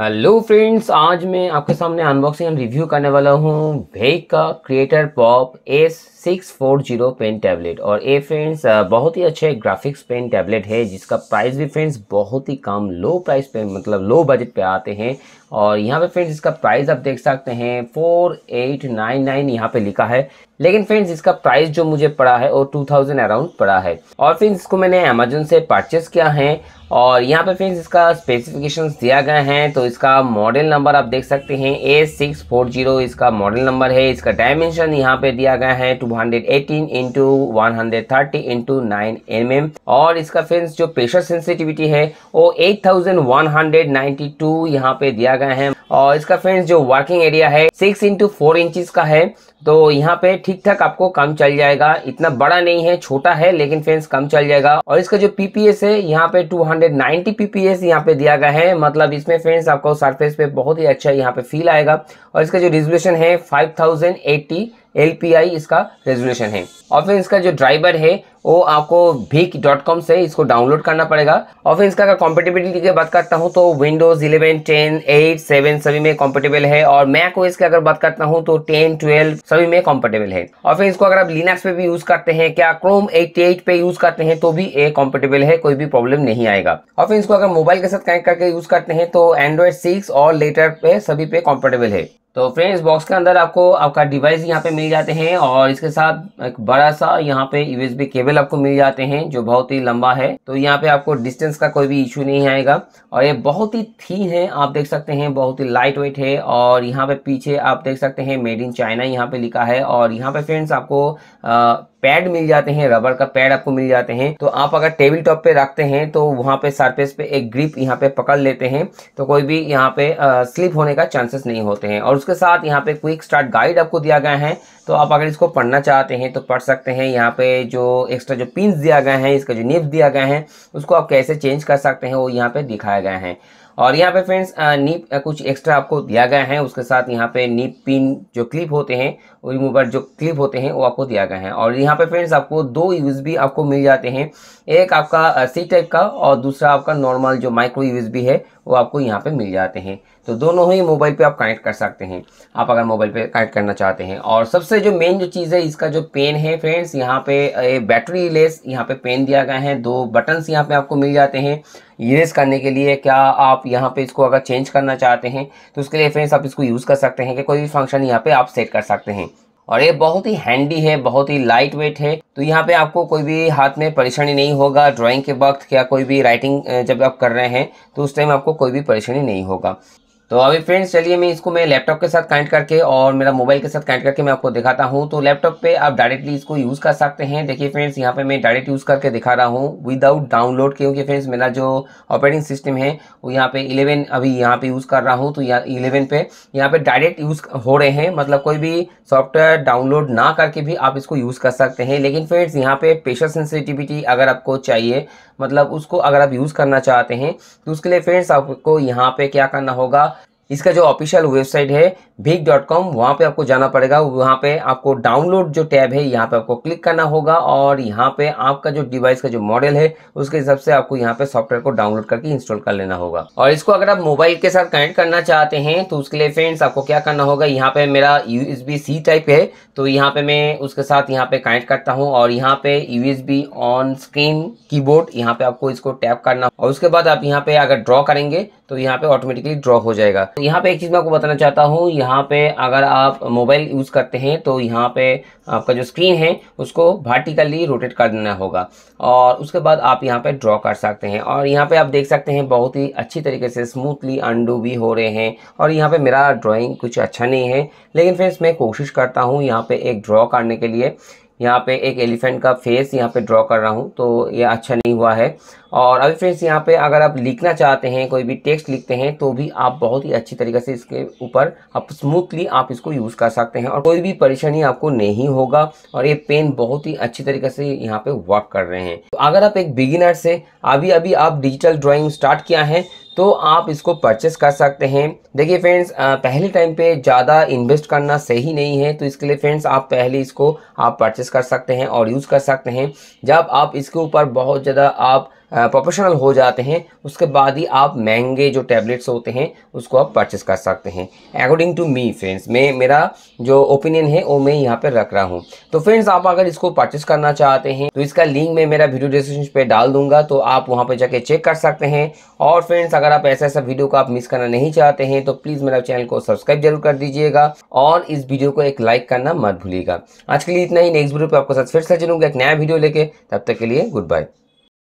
hello friends आज मैं आपके सामने अनबॉक्सिंग एंड रिव्यू करने वाला हूँ भेक का क्रिएटर पॉप S six four zero pen tablet और ये फ्रेंड्स बहुत ही अच्छे ग्राफिक्स पेन टैबलेट है जिसका प्राइस भी फ्रेंड्स बहुत ही कम लो प्राइस पे मतलब लो बजट पे आते हैं और यहाँ पे फ्रेंड्स इसका प्राइस आप देख सकते हैं फोर एट नाइन नाइन यहाँ पे लिखा है लेकिन फ्रेंड्स इसका प्राइस जो मुझे पड़ा है वो टू थाउजेंड अराउंड पड़ा है और फ्रेंड्स इसको मैंने अमेजोन से परचेस किया है और यहाँ पे फ्रेंड्स इसका स्पेसिफिकेशन दिया गया है तो इसका मॉडल नंबर आप देख सकते हैं ए सिक्स फोर जीरो इसका मॉडल नंबर है इसका डायमेंशन यहाँ पे दिया गया है two hundred eighteen into one hundred thirty into nine M M और इसका फ्रेंड्स जो प्रेशर सेंसिटिविटी है वो eight thousand one hundred ninety two यहाँ पे दिया गया है और इसका फ्रेंड्स जो वर्किंग एरिया है सिक्स इंटू फोर इंचज का है तो यहाँ पे ठीक ठाक आपको काम चल जाएगा इतना बड़ा नहीं है छोटा है लेकिन फ्रेंड्स कम चल जाएगा और इसका जो पीपीएस है यहाँ पे 290 पीपीएस यहाँ पे दिया गया है मतलब इसमें फ्रेंड्स आपको सरफेस पे बहुत ही अच्छा यहाँ पे फील आएगा और इसका जो रिजोल्यूशन है फाइव एल इसका रेजोल्यूशन है और फिर इसका जो ड्राइवर है वो आपको भीक डॉट कॉम से इसको डाउनलोड करना पड़ेगा और फिर इसका अगर कॉम्पेटेबिलिटी की बात करता हूँ तो विंडोज 11, 10, 8, 7 सभी में कॉम्पेटेबल है और मैक ओएस की अगर बात करता हूँ तो 10, 12 सभी में कॉम्पेटेबल है और फिर इसको अगर आप लिनक्स पे भी यूज करते हैं क्या क्रोम एट पे यूज करते हैं तो भी ये कॉम्पेटेबल है कोई भी प्रॉब्लम नहीं आएगा और फिर इसको अगर मोबाइल के साथ कनेक्ट करके यूज करते हैं तो एंड्रॉइड सिक्स और लेटर पे सभी पे कॉम्पेटेबल है तो फ्रेंड्स बॉक्स के अंदर आपको आपका डिवाइस यहाँ पे मिल जाते हैं और इसके साथ एक बड़ा सा यहाँ पे यूएसबी केबल आपको मिल जाते हैं जो बहुत ही लंबा है तो यहाँ पे आपको डिस्टेंस का कोई भी इशू नहीं आएगा और ये बहुत ही थी है आप देख सकते हैं बहुत ही लाइट वेट है और यहाँ पे पीछे आप देख सकते हैं मेड इन चाइना यहाँ पे लिखा है और यहाँ पे फ्रेंड्स आपको आ, पैड मिल जाते हैं रबर का पैड आपको मिल जाते हैं तो आप अगर टेबल टॉप पे रखते हैं तो वहां पे सरफेस पे एक ग्रिप यहाँ पे पकड़ लेते हैं तो कोई भी यहाँ पे स्लिप होने का चांसेस नहीं होते हैं और उसके साथ यहाँ पे क्विक स्टार्ट गाइड आपको दिया गया है तो आप अगर इसको पढ़ना चाहते हैं तो पढ़ सकते हैं यहाँ पे जो एक्स्ट्रा जो पिन दिया गया है इसका जो निप दिया गया है उसको आप कैसे चेंज कर सकते हैं वो यहाँ पे दिखाया गया है और यहाँ पे फ्रेंड्स नीप कुछ एक्स्ट्रा आपको दिया गया है उसके साथ यहाँ पे नीप पिन जो क्लिप होते हैं रिमूवर जो क्लिप होते हैं वो आपको दिया गया है और यहाँ पे फ्रेंड्स आपको दो यूएसबी आपको मिल जाते हैं एक आपका सी टाइप का और दूसरा आपका नॉर्मल जो माइक्रो यूएसबी है वो आपको यहाँ पे मिल जाते हैं तो दोनों ही मोबाइल पे आप कनेक्ट कर सकते हैं आप अगर मोबाइल पे कनेक्ट करना चाहते हैं और सबसे जो मेन जो चीज़ है इसका जो पेन है फ्रेंड्स यहाँ पे बैटरी लेस यहाँ पे पेन दिया गया है दो बटन्स यहाँ पे आपको मिल जाते हैं इरेज करने के लिए क्या आप यहाँ पे इसको अगर चेंज करना चाहते हैं तो उसके लिए फ्रेंड्स आप इसको यूज़ कर सकते हैं कि कोई भी फंक्शन यहाँ पर आप सेट कर सकते हैं और ये बहुत ही हैंडी है बहुत ही लाइट वेट है तो यहाँ पे आपको कोई भी हाथ में परेशानी नहीं होगा ड्राइंग के वक्त या कोई भी राइटिंग जब आप कर रहे हैं तो उस टाइम आपको कोई भी परेशानी नहीं होगा तो अभी फ्रेंड्स चलिए मैं इसको मैं लैपटॉप के साथ कनेक्ट करके और मेरा मोबाइल के साथ कनेक्ट करके मैं आपको दिखाता हूँ तो लैपटॉप पे आप डायरेक्टली इसको यूज़ कर सकते हैं देखिए फ्रेंड्स यहाँ पे मैं डायरेक्ट यूज़ करके दिखा रहा हूँ विदाउट डाउनलोड क्योंकि फ्रेंड्स मेरा जो ऑपरेटिंग सिस्टम है वो यहाँ पे इलेवन अभी यहाँ पर यूज़ कर रहा हूँ तो यहाँ इलेवन पे यहाँ पर डायरेक्ट यूज़ हो रहे हैं मतलब कोई भी सॉफ्टवेयर डाउनलोड ना करके भी आप इसको यूज़ कर सकते हैं लेकिन फ्रेंड्स यहाँ पर प्रेशर सेंसिटिविटी अगर आपको चाहिए मतलब उसको अगर आप यूज़ करना चाहते हैं तो उसके लिए फ्रेंड्स आपको यहाँ पर क्या करना होगा इसका जो ऑफिशियल वेबसाइट है भीग डॉट कॉम वहाँ पर आपको जाना पड़ेगा वहाँ पे आपको डाउनलोड जो टैब है यहाँ पे आपको क्लिक करना होगा और यहाँ पे आपका जो डिवाइस का जो मॉडल है उसके हिसाब से आपको यहाँ पे सॉफ्टवेयर को डाउनलोड करके इंस्टॉल कर लेना होगा और इसको अगर आप मोबाइल के साथ कनेक्ट करना चाहते हैं तो उसके लिए फ्रेंड्स आपको क्या करना होगा यहाँ पे मेरा यू सी टाइप है तो यहाँ पे मैं उसके साथ यहाँ पे कनेक्ट करता हूँ और यहाँ पे you on screen keyboard यहाँ पे आपको इसको टैप करना और उसके बाद आप यहाँ पे अगर ड्रॉ करेंगे तो यहाँ पे ऑटोमेटिकली ड्रॉ हो जाएगा तो यहाँ पे एक चीज मैं आपको बताना चाहता हूँ यहाँ पे अगर आप मोबाइल यूज़ करते हैं तो यहाँ पे आपका जो स्क्रीन है उसको वर्टिकली रोटेट कर देना होगा और उसके बाद आप यहाँ पे ड्रॉ कर सकते हैं और यहाँ पे आप देख सकते हैं बहुत ही अच्छी तरीके से स्मूथली अंडू भी हो रहे हैं और यहाँ पे मेरा ड्राइंग कुछ अच्छा नहीं है लेकिन फ्रेंड्स मैं कोशिश करता हूँ यहाँ पे एक ड्रॉ करने के लिए यहाँ पे एक एलिफेंट का फेस यहाँ पे ड्रॉ कर रहा हूँ तो ये अच्छा नहीं हुआ है और अभी फ्रेंड्स यहाँ पे अगर आप लिखना चाहते हैं कोई भी टेक्स्ट लिखते हैं तो भी आप बहुत ही अच्छी तरीके से इसके ऊपर आप स्मूथली आप इसको यूज़ कर सकते हैं और कोई भी परेशानी आपको नहीं होगा और ये पेन बहुत ही अच्छी तरीके से यहाँ पे वर्क कर रहे हैं तो अगर आप एक बिगिनर से अभी अभी आप डिजिटल ड्राॅइंग स्टार्ट किया है तो आप इसको परचेस कर सकते हैं देखिए फ्रेंड्स पहले टाइम पे ज़्यादा इन्वेस्ट करना सही नहीं है तो इसके लिए फ्रेंड्स आप पहले इसको आप परचेस कर सकते हैं और यूज़ कर सकते हैं जब आप इसके ऊपर बहुत ज़्यादा आप प्रोफेशनल हो जाते हैं उसके बाद ही आप महंगे जो टैबलेट्स होते हैं उसको आप परचेस कर सकते हैं अकॉर्डिंग टू मी फ्रेंड्स मैं मेरा जो ओपिनियन है वो मैं यहाँ पर रख रहा हूँ तो फ्रेंड्स आप अगर इसको परचेस करना चाहते हैं तो इसका लिंक मैं मेरा वीडियो डिस्क्रिप्शन पर डाल दूंगा तो आप वहाँ पर जाके चेक कर सकते हैं और फ्रेंड्स अगर आप ऐसा ऐसा वीडियो को आप मिस करना नहीं चाहते हैं तो प्लीज़ मेरा चैनल को सब्सक्राइब जरूर कर दीजिएगा और इस वीडियो को एक लाइक करना मत भूलिएगा आज के लिए इतना ही नेक्स्ट वीडियो पर आपको साथ फिर से चलूंगा एक नया वीडियो लेके तब तक के लिए गुड बाय